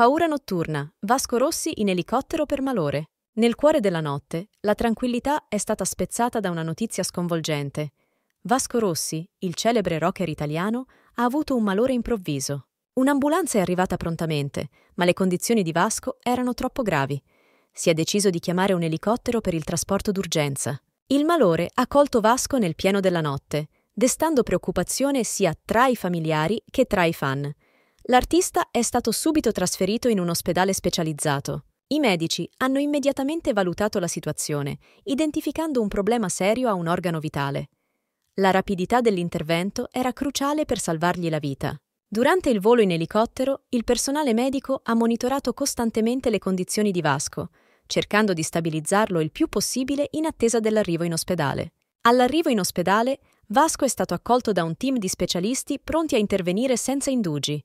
Paura notturna, Vasco Rossi in elicottero per malore. Nel cuore della notte, la tranquillità è stata spezzata da una notizia sconvolgente. Vasco Rossi, il celebre rocker italiano, ha avuto un malore improvviso. Un'ambulanza è arrivata prontamente, ma le condizioni di Vasco erano troppo gravi. Si è deciso di chiamare un elicottero per il trasporto d'urgenza. Il malore ha colto Vasco nel pieno della notte, destando preoccupazione sia tra i familiari che tra i fan. L'artista è stato subito trasferito in un ospedale specializzato. I medici hanno immediatamente valutato la situazione, identificando un problema serio a un organo vitale. La rapidità dell'intervento era cruciale per salvargli la vita. Durante il volo in elicottero, il personale medico ha monitorato costantemente le condizioni di Vasco, cercando di stabilizzarlo il più possibile in attesa dell'arrivo in ospedale. All'arrivo in ospedale, Vasco è stato accolto da un team di specialisti pronti a intervenire senza indugi,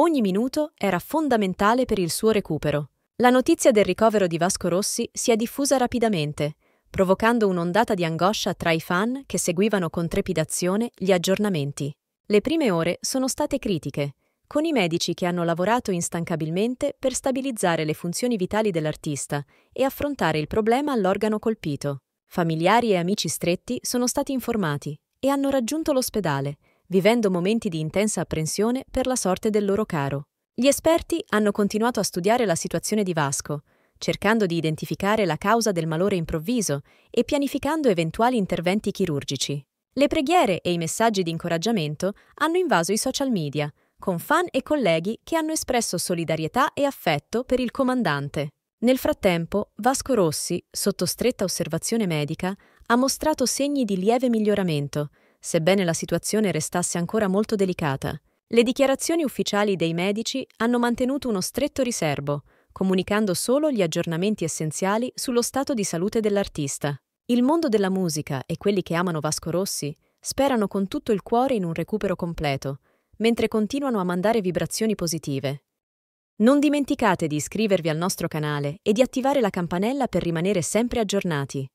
Ogni minuto era fondamentale per il suo recupero. La notizia del ricovero di Vasco Rossi si è diffusa rapidamente, provocando un'ondata di angoscia tra i fan che seguivano con trepidazione gli aggiornamenti. Le prime ore sono state critiche, con i medici che hanno lavorato instancabilmente per stabilizzare le funzioni vitali dell'artista e affrontare il problema all'organo colpito. Familiari e amici stretti sono stati informati e hanno raggiunto l'ospedale, vivendo momenti di intensa apprensione per la sorte del loro caro. Gli esperti hanno continuato a studiare la situazione di Vasco, cercando di identificare la causa del malore improvviso e pianificando eventuali interventi chirurgici. Le preghiere e i messaggi di incoraggiamento hanno invaso i social media, con fan e colleghi che hanno espresso solidarietà e affetto per il comandante. Nel frattempo, Vasco Rossi, sotto stretta osservazione medica, ha mostrato segni di lieve miglioramento, sebbene la situazione restasse ancora molto delicata. Le dichiarazioni ufficiali dei medici hanno mantenuto uno stretto riservo, comunicando solo gli aggiornamenti essenziali sullo stato di salute dell'artista. Il mondo della musica e quelli che amano Vasco Rossi sperano con tutto il cuore in un recupero completo, mentre continuano a mandare vibrazioni positive. Non dimenticate di iscrivervi al nostro canale e di attivare la campanella per rimanere sempre aggiornati.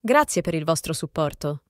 Grazie per il vostro supporto.